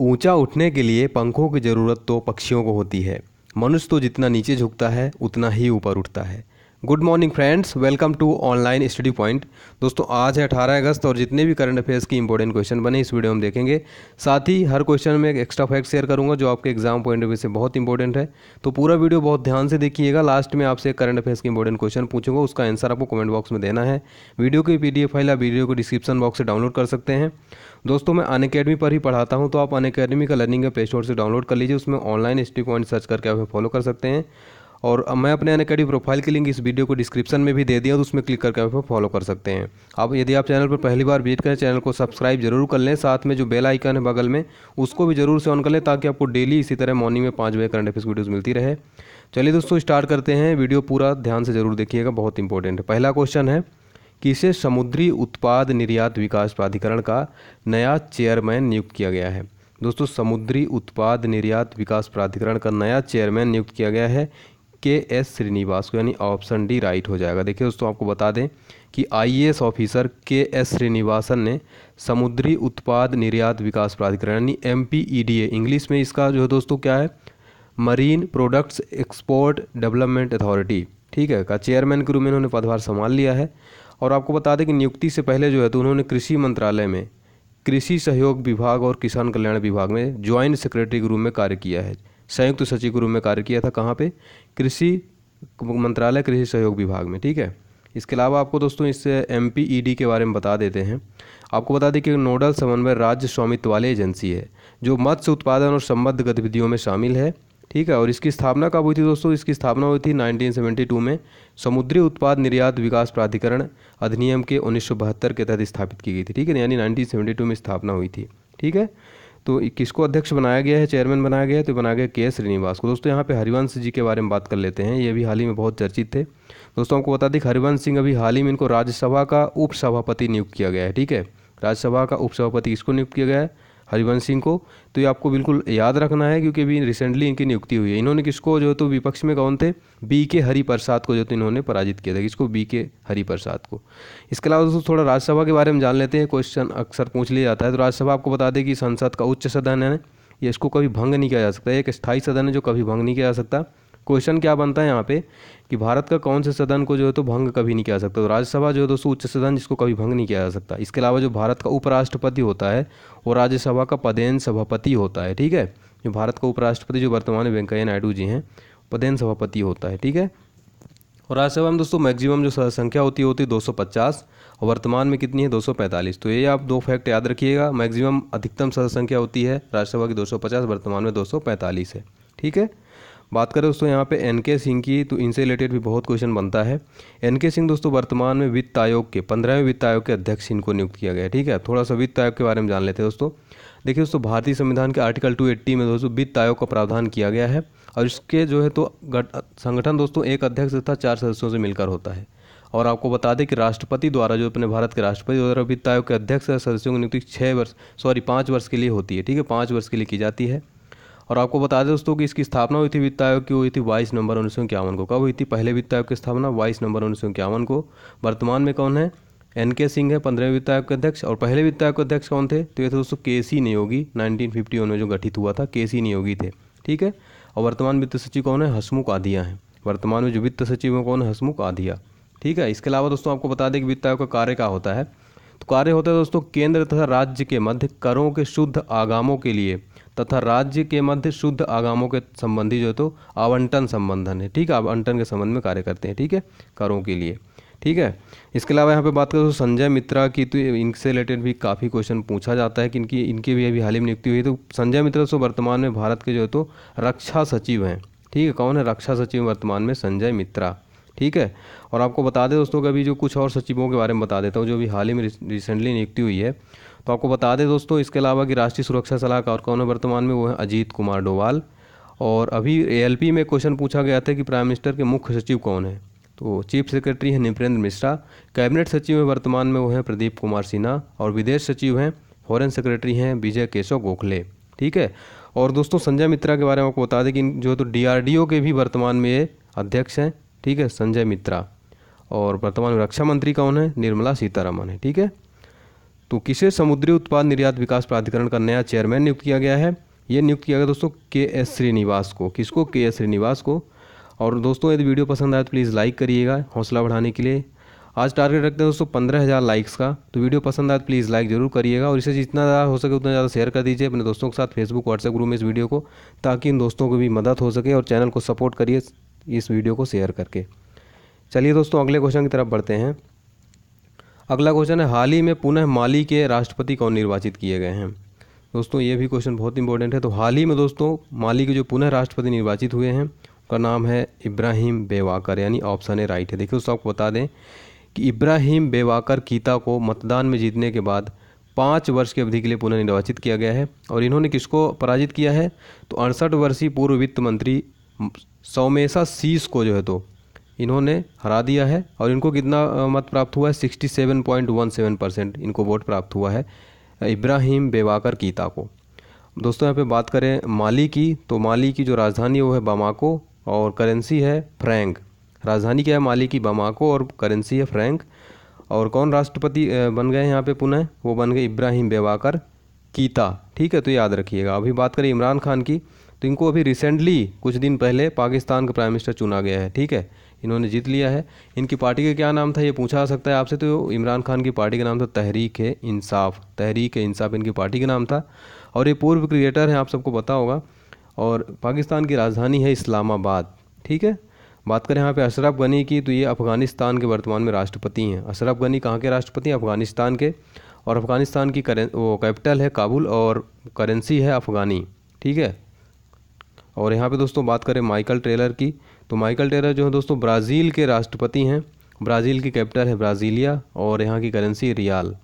ऊंचा उठने के लिए पंखों की ज़रूरत तो पक्षियों को होती है मनुष्य तो जितना नीचे झुकता है उतना ही ऊपर उठता है good morning friends welcome to online study point दोस्तों आज है 18 अगस्त और जितने भी करंट अफेयर्स की इंपॉर्टेंट क्वेश्चन बने इस वीडियो में देखेंगे साथ ही हर क्वेश्चन में एक एक्स्ट्रा फैक्ट शेयर करूंगा जो आपके एग्जाम पॉइंट ऑफ व्यू से बहुत इंपॉर्टेंट है तो पूरा वीडियो बहुत ध्यान से देखिएगा लास्ट में आपसे करंट अफेयर्स की इंपॉर्टेंट क्वेश्चन पूछूंगा उसका आंसर आपको कमेंट बॉक्स में देना है वीडियो की पी फाइल आप वीडियो को डिस्क्रिप्शन बॉक्स से डाउनलोड कर सकते हैं दोस्तों मैं अन अकेडमी पर ही पढ़ाता हूँ तो आप अन अकेडमी का लर्निंग प्ले स्टोर से डाउनलोड कर लीजिए उसमें ऑनलाइन स्टडी पॉइंट सर्च करके आप फॉलो कर सकते हैं और मैं अपने अकेडमी प्रोफाइल की लिंक इस वीडियो को डिस्क्रिप्शन में भी दे दिया तो उसमें क्लिक करके आप फॉलो कर सकते हैं आप यदि आप चैनल पर पहली बार विजिट करें चैनल को सब्सक्राइब जरूर कर लें साथ में जो बेल आइकन है बगल में उसको भी जरूर से ऑन कर लें ताकि आपको डेली इसी तरह मॉर्निंग में पाँच बजे करंट अफेयर्स वीडियोज़ मिलती रहे चलिए दोस्तों स्टार्ट करते हैं वीडियो पूरा ध्यान से जरूर देखिएगा बहुत इंपॉर्टेंट है पहला क्वेश्चन है कि इसे समुद्री उत्पाद निर्यात विकास प्राधिकरण का नया चेयरमैन नियुक्त किया गया है दोस्तों समुद्री उत्पाद निर्यात विकास प्राधिकरण का नया चेयरमैन नियुक्त किया गया है के एस श्रीनिवास को यानी ऑप्शन डी राइट हो जाएगा देखिए दोस्तों आपको बता दें कि IAS officer K S Srinivasan ने समुद्री उत्पाद निर्यात विकास प्राधिकरण यानी एम इंग्लिश में इसका जो है दोस्तों क्या है marine products export development authority ठीक है का चेयरमैन के रूप में इन्होंने पदभार संभाल लिया है और आपको बता दें कि नियुक्ति से पहले जो है तो उन्होंने कृषि मंत्रालय में कृषि सहयोग विभाग और किसान कल्याण विभाग में ज्वाइंट सेक्रेटरी के रूप में कार्य किया है संयुक्त सचिव के रूप में कार्य किया था कहाँ पे कृषि मंत्रालय कृषि सहयोग विभाग में ठीक है इसके अलावा आपको दोस्तों इस एम e के बारे में बता देते हैं आपको बता दें कि नोडल समन्वय राज्य स्वामित्व वाली एजेंसी है जो मत्स्य उत्पादन और संबद्ध गतिविधियों में शामिल है ठीक है और इसकी स्थापना कब हुई थी दोस्तों इसकी स्थापना हुई थी 1972 में समुद्री उत्पाद निर्यात विकास प्राधिकरण अधिनियम के उन्नीस के तहत स्थापित की गई थी ठीक है यानी 1972 में स्थापना हुई थी ठीक है तो किसको अध्यक्ष बनाया गया है चेयरमैन बनाया गया है तो बनाया गया के श्रीनिवास को दोस्तों यहाँ पे हरिवंश जी के बारे में बात कर लेते हैं ये भी हाल ही में बहुत चर्चित थे दोस्तों आपको बता दें हरिवंश सिंह अभी हाल ही में इनको राज्यसभा का उपसभापति नियुक्त किया गया है ठीक है राज्यसभा का उपसभापति किसको नियुक्त किया गया है हरिवंश सिंह को तो ये आपको बिल्कुल याद रखना है क्योंकि अभी रिसेंटली इनकी नियुक्ति हुई है इन्होंने किसको जो तो विपक्ष में कौन थे बी के हरिप्रसाद को जो तो इन्होंने पराजित किया था किसको बी के हरिप्रसाद को इसके अलावा दोस्तों थोड़ा राज्यसभा के बारे में जान लेते हैं क्वेश्चन अक्सर पूछ लिया जाता है तो राज्यसभा आपको बता दें कि संसद का उच्च सदन है ये इसको कभी भंग नहीं किया जा सकता एक स्थायी सदन है जो कभी भंग नहीं किया जा सकता क्वेश्चन क्या बनता है यहाँ पे कि भारत का कौन से सदन को जो है तो भंग कभी नहीं किया सकता तो राज्यसभा जो है दोस्तों उच्च सदन जिसको कभी भंग नहीं किया जा सकता इसके अलावा जो भारत का उपराष्ट्रपति होता है वो राज्यसभा का पदेन सभापति होता है ठीक है जो भारत का उपराष्ट्रपति जो वर्तमान में वेंकैया नायडू जी हैं पदेन सभापति होता है ठीक है और राज्यसभा में दोस्तों मैक्सिमम जो संख्या होती होती है पचास और वर्तमान में कितनी है 245 तो ये आप दो फैक्ट याद रखिएगा मैक्सिमम अधिकतम सदस्य संख्या होती है राज्यसभा की 250 वर्तमान में 245 है ठीक है बात करें दोस्तों यहाँ पे एन के सिंह की तो इनसे रिलेटेड भी बहुत क्वेश्चन बनता है एन के सिंह दोस्तों वर्तमान में वित्त आयोग के पंद्रहवें वित्त आयोग के अध्यक्ष इनको नियुक्त किया गया ठीक है थोड़ा सा वित्त आयोग के बारे में जान लेते हैं दोस्तों देखिए दोस्तों भारतीय संविधान के आर्टिकल टू में दोस्तों वित्त आयोग का प्रावधान किया गया है और इसके जो है तो संगठन दोस्तों एक अध्यक्ष तथा चार सदस्यों से मिलकर होता है और आपको बता दें कि राष्ट्रपति द्वारा जो अपने भारत के राष्ट्रपति द्वारा वित्त आयोग के अध्यक्ष सदस्यों की नियुक्ति छः वर्ष सॉरी पाँच वर्ष के लिए होती है ठीक है पाँच वर्ष के लिए की जाती है और आपको बता दें दोस्तों कि इसकी स्थापना हुई थी वित्त आयोग की हुई थी बाईस नंबर उन्नीस सौ इक्यावन को कब हुई थी पहले वित्त आयोग की स्थापना बाईस नंबर उन्नीस सौ इक्यावन को वर्तमान में कौन है एन के सिंह है पंद्रहवें वित्त आयोग के अध्यक्ष और पहले वित्त आयोग के अध्यक्ष कौन थे तो ये थे दोस्तों K C Neogy nineteen fifty one में जो गठित हुआ था के सी नियोगी थे ठीक है और वर्तमान वित्त सचिव कौन है हसमुख आदिया हैं वर्तमान में जो वित्त सचिव हैं कौन है हसमुख आदिया ठीक है इसके अलावा दोस्तों आपको बता दें कि वित्त आयोग का कार्य क्या होता है कार्य होता है दोस्तों केंद्र तथा राज्य के मध्य करों के शुद्ध आगामों के लिए तथा राज्य के मध्य शुद्ध आगामों के संबंधी जो है तो आवंटन संबंधन है ठीक है आवंटन के संबंध में कार्य करते हैं ठीक है करों के लिए ठीक है इसके अलावा यहाँ पे बात करें तो संजय मित्रा की तो इनसे रिलेटेड भी काफ़ी क्वेश्चन पूछा जाता है कि इनकी इनके भी अभी हाल ही में नियुक्ति हुई तो संजय मित्रा तो वर्तमान में भारत के जो है तो रक्षा सचिव हैं ठीक है कौन है रक्षा सचिव वर्तमान में संजय मित्रा ठीक है और आपको बता दें दोस्तों अभी जो कुछ और सचिवों के बारे में बता देता हूँ जो अभी हाल ही में रिसेंटली नियुक्ति हुई है तो आपको बता दें दोस्तों इसके अलावा कि राष्ट्रीय सुरक्षा सलाहकार कौन है वर्तमान में वो है अजीत कुमार डोवाल और अभी ए में क्वेश्चन पूछा गया था कि प्राइम मिनिस्टर के मुख्य सचिव कौन है तो चीफ सेक्रेटरी हैं नृपेंद्र मिश्रा कैबिनेट सचिव हैं वर्तमान में वो हैं प्रदीप कुमार सिन्हा और विदेश सचिव हैं फॉरेन सेक्रेटरी हैं विजय केशव गोखले ठीक है और दोस्तों संजय मित्रा के बारे में आपको बता दें कि जो तो डी के भी वर्तमान में ये अध्यक्ष हैं ठीक है संजय मित्रा और वर्तमान में रक्षा मंत्री कौन है निर्मला सीतारमन है ठीक है तो किसे समुद्री उत्पाद निर्यात विकास प्राधिकरण का नया चेयरमैन नियुक्त किया गया है ये नियुक्त किया गया दोस्तों के एस श्रीनिवास को किसको के एस श्रीनिवास को और दोस्तों यदि वीडियो पसंद आए तो प्लीज़ लाइक करिएगा हौसला बढ़ाने के लिए आज टारगेट रखते हैं दोस्तों पंद्रह हज़ार लाइक्स का तो वीडियो पसंद आए तो प्लीज़ लाइक जरूर करिएगा और इसे जितना ज़्यादा हो सके उतना ज़्यादा शेयर कर दीजिए अपने दोस्तों के साथ फेसबुक व्हाट्सएप ग्रुप में इस वीडियो को ताकि इन दोस्तों को भी मदद हो सके और चैनल को सपोर्ट करिए इस वीडियो को शेयर करके चलिए दोस्तों अगले क्वेश्चन की तरफ बढ़ते हैं अगला क्वेश्चन है हाल ही में पुनः माली के राष्ट्रपति कौन निर्वाचित किए गए हैं दोस्तों ये भी क्वेश्चन बहुत इंपॉर्टेंट है तो हाल ही में दोस्तों माली के जो पुनः राष्ट्रपति निर्वाचित हुए हैं उनका नाम है इब्राहिम बेवाकर यानी ऑप्शन ए राइट है देखिए दोस्तों आपको बता दें कि इब्राहिम बेवाकर कीता को मतदान में जीतने के बाद पाँच वर्ष की अवधि के लिए पुनः निर्वाचित किया गया है और इन्होंने किसको पराजित किया है तो अड़सठ वर्षीय पूर्व वित्त मंत्री सौमेसा सीस को जो है तो इन्होंने हरा दिया है और इनको कितना मत प्राप्त हुआ है sixty seven point one seven percent इनको वोट प्राप्त हुआ है इब्राहिम बेवाकर कीता को दोस्तों यहाँ पे बात करें माली की तो माली की जो राजधानी है वो है बामाको और करेंसी है फ्रैंक राजधानी क्या है माली की बामाको और करेंसी है फ्रैंक और कौन राष्ट्रपति बन गए यहाँ पे पुनः वो बन गए इब्राहिम बेवाकर कीता ठीक है तो याद रखिएगा अभी बात करें इमरान खान की तो इनको अभी रिसेंटली कुछ दिन पहले पाकिस्तान का प्राइम मिनिस्टर चुना गया है ठीक है इन्होंने जीत लिया है इनकी पार्टी का क्या नाम था ये पूछा जा सकता है आपसे तो इमरान खान की पार्टी का नाम था तहरीक इंसाफ तहरीक इंसाफ इनकी पार्टी का नाम था और ये पूर्व क्रिकेटर हैं आप सबको पता होगा और पाकिस्तान की राजधानी है इस्लामाबाद ठीक है बात करें यहाँ पे अशरफ गनी की तो ये अफ़गानिस्तान के वर्तमान में राष्ट्रपति हैं अशरफ गनी कहाँ के राष्ट्रपति हैं अफ़गानिस्तान के और अफ़गानिस्तान की करें वो कैपिटल है काबुल और करेंसी है अफ़गानी ठीक है और यहाँ पे दोस्तों बात करें माइकल टेलर की तो माइकल टेलर जो है दोस्तों ब्राज़ील के राष्ट्रपति हैं ब्राज़ील की कैपिटल है ब्राज़ीलिया और यहाँ की करेंसी रियाल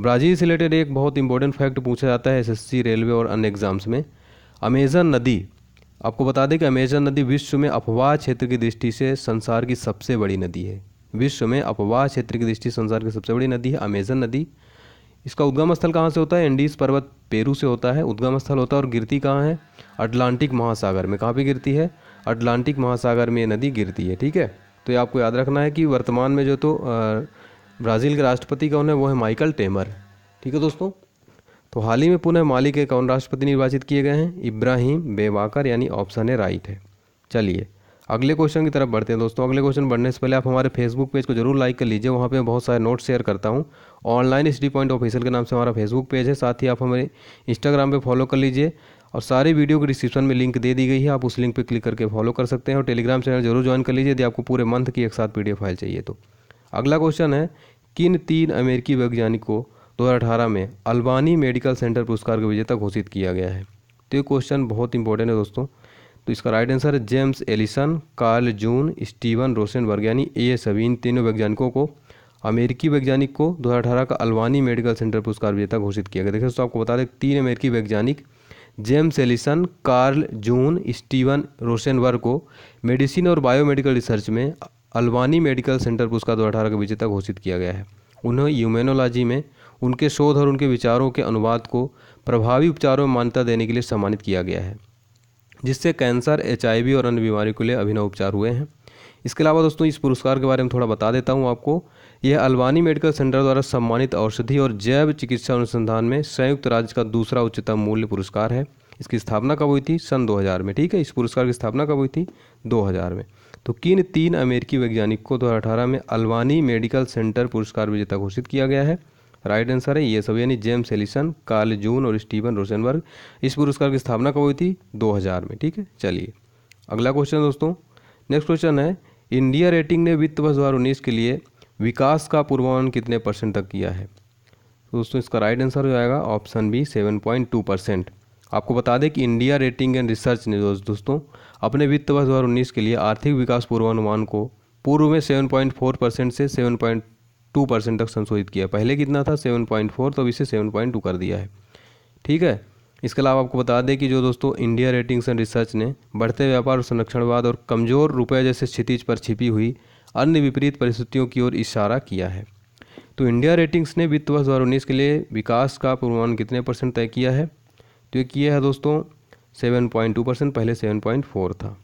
ब्राज़ील से रिलेटेड एक बहुत इंपॉर्टेंट फैक्ट पूछा जाता है एस रेलवे और अन्य एग्ज़ाम्स में अमेजन नदी आपको बता दें कि अमेजन नदी विश्व में अफवाह क्षेत्र की दृष्टि से संसार की सबसे बड़ी नदी है विश्व में अफवाह क्षेत्र की दृष्टि संसार की सबसे बड़ी नदी है अमेजन नदी इसका उद्गम स्थल कहाँ से होता है एंडीज पर्वत पेरू से होता है उद्गम स्थल होता है और गिरती कहाँ है अटलांटिक महासागर में कहाँ पर गिरती है अटलांटिक महासागर में ये नदी गिरती है ठीक है तो ये आपको याद रखना है कि वर्तमान में जो तो ब्राज़ील के राष्ट्रपति कौन है वो है माइकल टेमर ठीक है दोस्तों तो हाल ही में पुनः माली के कौन राष्ट्रपति निर्वाचित किए गए हैं इब्राहिम बेवाकर यानी ऑप्शन है राइट है चलिए अगले क्वेश्चन की तरफ बढ़ते हैं दोस्तों अगले क्वेश्चन बढ़ने से पहले आप हमारे फेसबुक पेज को जरूर लाइक कर लीजिए वहाँ पे बहुत सारे नोट्स शेयर करता हूँ ऑनलाइन स्टडी पॉइंट ऑफिशियल के नाम से हमारा फेसबुक पेज है साथ ही आप हमारे इंस्टाग्राम पर फॉलो कर लीजिए और सारी वीडियो की डिस्क्रिप्शन में लिंक दे दी गई है आप उस लिंक पर क्लिक करके फॉलो कर सकते हैं और टेलीग्राम चैनल जरूर ज्वाइन कर लीजिए यदि आपको पूरे मंथ की एक साथ पी फाइल चाहिए तो अगला क्वेश्चन है किन तीन अमेरिकी वैज्ञानिकों दो 2018 में अल्बानी मेडिकल सेंटर पुरस्कार का विजेता घोषित किया गया है तो ये क्वेश्चन बहुत इंपॉर्टेंट है दोस्तों तो इसका राइट आंसर है James Allison Carl June Steven Rosenberg यानी ए एस अभी इन तीनों वैज्ञानिकों को अमेरिकी वैज्ञानिक को 2018 का अलवानी मेडिकल सेंटर पुरस्कार विजेता घोषित किया गया देखिए दोस्तों आपको बता दें तीन अमेरिकी वैज्ञानिक James Allison Carl June Steven Rosenberg को मेडिसिन और बायोमेडिकल रिसर्च में अलवानी मेडिकल सेंटर पुरस्कार दो हज़ार का विजेता घोषित किया गया है उन्हें यूमेनोलॉजी में उनके शोध और उनके विचारों के अनुवाद को प्रभावी उपचारों में मान्यता देने के लिए सम्मानित किया गया है जिससे कैंसर एच और अन्य बीमारी के लिए अभिनव उपचार हुए हैं इसके अलावा दोस्तों इस पुरस्कार के बारे में थोड़ा बता देता हूँ आपको यह अल्बानी मेडिकल सेंटर द्वारा सम्मानित औषधि और जैव चिकित्सा अनुसंधान में संयुक्त राज्य का दूसरा उच्चतम मूल्य पुरस्कार है इसकी स्थापना कब हुई थी सन 2000 में ठीक है इस पुरस्कार की स्थापना कब हुई थी 2000 में तो किन तीन अमेरिकी वैज्ञानिक को अठारह में अल्वानी मेडिकल सेंटर पुरस्कार विजेता घोषित किया गया है राइट आंसर है ये सब यानी जेम्स एलिसन कार्ल जून और स्टीवन रोशनबर्ग इस पुरस्कार की स्थापना कब हुई थी 2000 में ठीक है चलिए अगला क्वेश्चन दोस्तों नेक्स्ट क्वेश्चन है इंडिया रेटिंग ने वित्त वर्ष दो के लिए विकास का पूर्वानुमान कितने परसेंट तक किया है तो दोस्तों इसका राइट आंसर हो जाएगा option B seven point two percent आपको बता दें कि इंडिया रेटिंग एंड रिसर्च ने दोस्तों अपने वित्त वर्ष दो के लिए आर्थिक विकास पूर्वानुमान को पूर्व में सेवन पॉइंट फोर परसेंट से सेवन पॉइंट टू परसेंट तक संशोधित किया पहले कितना था सेवन पॉइंट फोर तो अब इसे सेवन पॉइंट टू कर दिया है ठीक है इसके अलावा आपको बता दें कि जो दोस्तों इंडिया रेटिंग्स एंड रिसर्च ने बढ़ते व्यापार और संरक्षणवाद और कमज़ोर रुपये जैसे क्षितिज पर छिपी हुई अन्य विपरीत परिस्थितियों की ओर इशारा किया है तो इंडिया रेटिंग्स ने वित्त वर्ष दो के लिए विकास का पूर्वान कितने परसेंट तय किया है तो ये किया है दोस्तों सेवन पॉइंट टू परसेंट पहले सेवन पॉइंट फोर था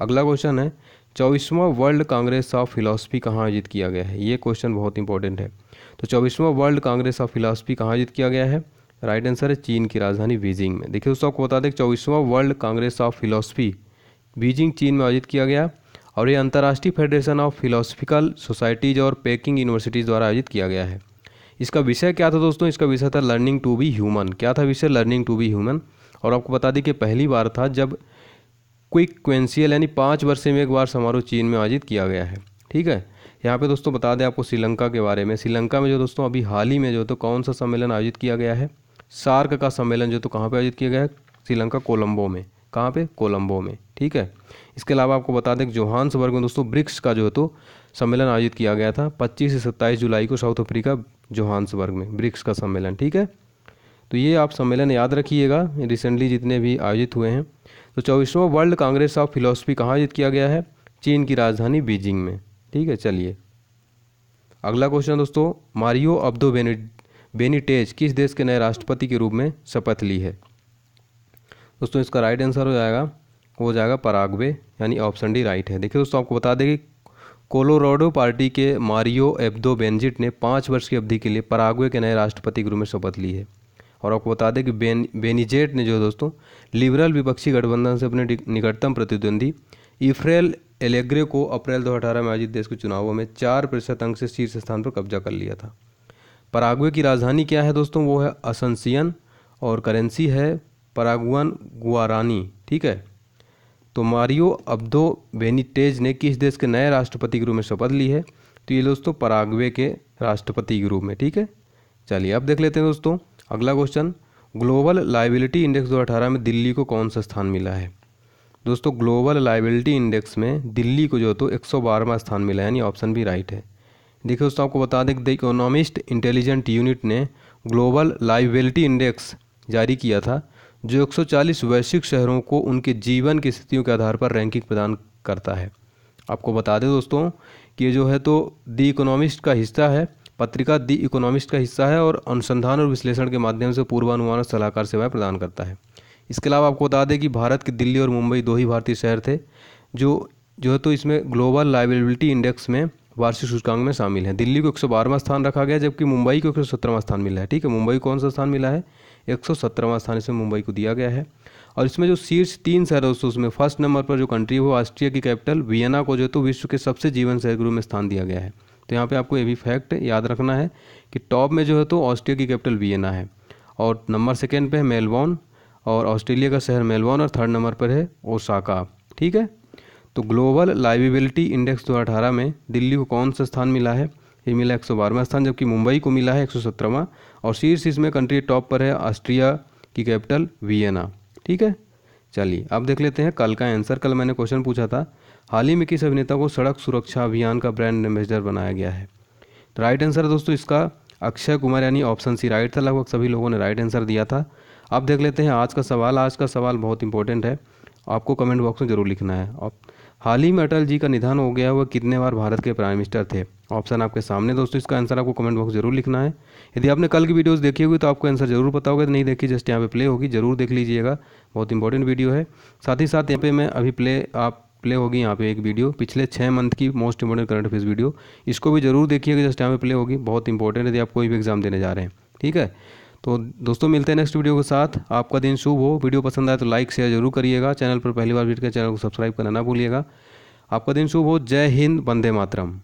अगला क्वेश्चन है चौबीसवा वर्ल्ड कांग्रेस ऑफ फिलासफी कहाँ आयोजित किया गया है ये क्वेश्चन बहुत इंपॉर्टेंट है तो चौबीसवा वर्ल्ड कांग्रेस ऑफ फिलासफी कहाँ आयोजित किया गया है राइट आंसर है चीन की राजधानी बीजिंग में देखिए दोस्तों आपको बता दें चौबीसवां world congress of philosophy Beijing चीन में आयोजित किया गया और ये अंतर्राष्ट्रीय फेडरेशन ऑफ फिलोसफिकल सोसाइटीज़ और पेकिंग यूनिवर्सिटीज़ द्वारा आयोजित किया गया है इसका विषय क्या था दोस्तों इसका विषय था लर्निंग टू बी ह्यूमन क्या था विषय लर्निंग टू बी ह्यूमन और आपको बता दें कि पहली बार था जब क्विकवेंसियल यानी पाँच वर्षे में एक बार समारोह चीन में आयोजित किया गया है ठीक है यहाँ पे दोस्तों बता दें आपको श्रीलंका के बारे में श्रीलंका में जो दोस्तों अभी हाल ही में जो तो कौन सा सम्मेलन आयोजित किया गया है सार्क का सम्मेलन जो तो कहाँ पे आयोजित किया गया है श्रीलंका कोलंबो में कहाँ पे कोलंबो में ठीक है इसके अलावा आपको बता दें जोहान्स वर्ग में दोस्तों ब्रिक्स का जो है तो सम्मेलन आयोजित किया गया था पच्चीस से सत्ताईस जुलाई को साउथ अफ्रीका जोहान्स वर्ग में ब्रिक्स का सम्मेलन ठीक है तो ये आप सम्मेलन याद रखिएगा रिसेंटली जितने भी आयोजित हुए हैं तो चौबीसवा वर्ल्ड कांग्रेस ऑफ फिलोसफी कहाँ आयोजित किया गया है चीन की राजधानी बीजिंग में ठीक है चलिए अगला क्वेश्चन दोस्तों मारियो अब्दो बेनि बेनिटेज किस देश के नए राष्ट्रपति के रूप में शपथ ली है दोस्तों इसका राइट आंसर हो जाएगा हो जाएगा पराग्वे यानी ऑप्शन डी राइट है देखिए दोस्तों आपको बता दें कि कोलोराडो पार्टी के मारियो एब्दो बेनजिट ने पाँच वर्ष की अवधि के लिए पराग्वे के नए राष्ट्रपति के रूप में शपथ ली है और आपको बता दें कि बेन बेनीजेट ने जो दोस्तों लिबरल विपक्षी गठबंधन से अपने निकटतम प्रतिद्वंदी इफ्रेल एलेग्रे को अप्रैल 2018 में आयोजित देश के चुनावों में चार प्रतिशत अंक से शीर्ष स्थान पर कब्जा कर लिया था पराग्वे की राजधानी क्या है दोस्तों वो है असंसियन और करेंसी है परागुअन गुआरानी ठीक है तो मारियो अब्दो बेनिटेज ने किस देश के नए राष्ट्रपति के रूप में शपथ ली है तो ये दोस्तों परागवे के राष्ट्रपति के रूप में ठीक है चलिए अब देख लेते हैं दोस्तों अगला क्वेश्चन ग्लोबल लाइबिलिटी इंडेक्स 2018 में दिल्ली को कौन सा स्थान मिला है दोस्तों ग्लोबल लाइबिलिटी इंडेक्स में दिल्ली को जो तो एक सौ स्थान मिला है यानी ऑप्शन भी राइट है देखिए दोस्तों आपको बता दें द इकोनॉमिस्ट इंटेलिजेंट यूनिट ने ग्लोबल लाइबिलिटी इंडेक्स जारी किया था जो 140 वैश्विक शहरों को उनके जीवन की स्थितियों के आधार पर रैंकिंग प्रदान करता है आपको बता दें दोस्तों कि ये जो है तो दी इकोनॉमिस्ट का हिस्सा है पत्रिका दी इकोनॉमिस्ट का हिस्सा है और अनुसंधान और विश्लेषण के माध्यम से पूर्वानुमान और सलाहकार सेवाएं प्रदान करता है इसके अलावा आपको बता दें कि भारत के दिल्ली और मुंबई दो ही भारतीय शहर थे जो जो है तो इसमें ग्लोबल लाइबिलिटी इंडेक्स में वार्षिक सूचकांक में शामिल है दिल्ली को एक स्थान रखा गया जबकि मुंबई को एक स्थान मिला है ठीक है मुंबई कौन सा स्थान मिला है एक स्थान इसमें मुंबई को दिया गया है और इसमें जो शीर्ष तीन शहर है दोस्तों उसमें फर्स्ट नंबर पर जो कंट्री है वो ऑस्ट्रिया की कैपिटल वियना को जो है तो विश्व के सबसे जीवन शहर के रूप में स्थान दिया गया है तो यहाँ पे आपको ये भी फैक्ट याद रखना है कि टॉप में जो है तो ऑस्ट्रिया की कैपिटल वियना है और नंबर सेकेंड पे है मेलबॉर्न और ऑस्ट्रेलिया का शहर मेलबॉर्न और थर्ड नंबर पर है ओसाका ठीक है तो ग्लोबल लाइविबिलिटी इंडेक्स दो अठारह में दिल्ली को कौन सा स्थान मिला है ये मिला एक सौ स्थान जबकि मुंबई को मिला है एक सौ और शीर्ष इसमें कंट्री टॉप पर है ऑस्ट्रिया की कैपिटल वियना ठीक है चलिए अब देख लेते हैं कल का आंसर कल मैंने क्वेश्चन पूछा था हाल ही में किस अभिनेता को सड़क सुरक्षा अभियान का ब्रांड एम्बेसडर बनाया गया है तो राइट आंसर दोस्तों इसका अक्षय कुमार यानी ऑप्शन सी राइट था लगभग सभी लोगों ने राइट आंसर दिया था अब देख लेते हैं आज का सवाल आज का सवाल बहुत इंपॉर्टेंट है आपको कमेंट बॉक्स में ज़रूर लिखना है हाल ही में अटल जी का निधन हो गया वह कितने बार भारत के प्राइम मिनिस्टर थे ऑप्शन आपके सामने दोस्तों इसका आंसर आपको कमेंट बॉक्स जरूर लिखना है यदि आपने कल की वीडियोस देखी होगी तो आपको आंसर जरूर पता होगा नहीं देखी जस्ट यहाँ पे प्ले होगी जरूर देख लीजिएगा बहुत इंपॉर्टेंट वीडियो है साथ ही साथ यहाँ पे मैं अभी प्ले आप प्ले होगी यहाँ पे एक वीडियो पिछले छः मंथ की most important current affairs video इसको भी जरूर देखिएगा जस्ट यहाँ पे प्ले होगी बहुत इंपॉर्टेंट यदि आप कोई भी एग्जाम देने जा रहे हैं ठीक है तो दोस्तों मिलते हैं नेक्स्ट वीडियो के साथ आपका दिन शुभ हो वीडियो पसंद आए तो लाइक शेयर जरूर करिएगा चैनल पर पहली बार विजिट कर चैनल को सब्सक्राइब करना ना भूलिएगा आपका दिन शुभ हो जय हिंद वंदे मातरम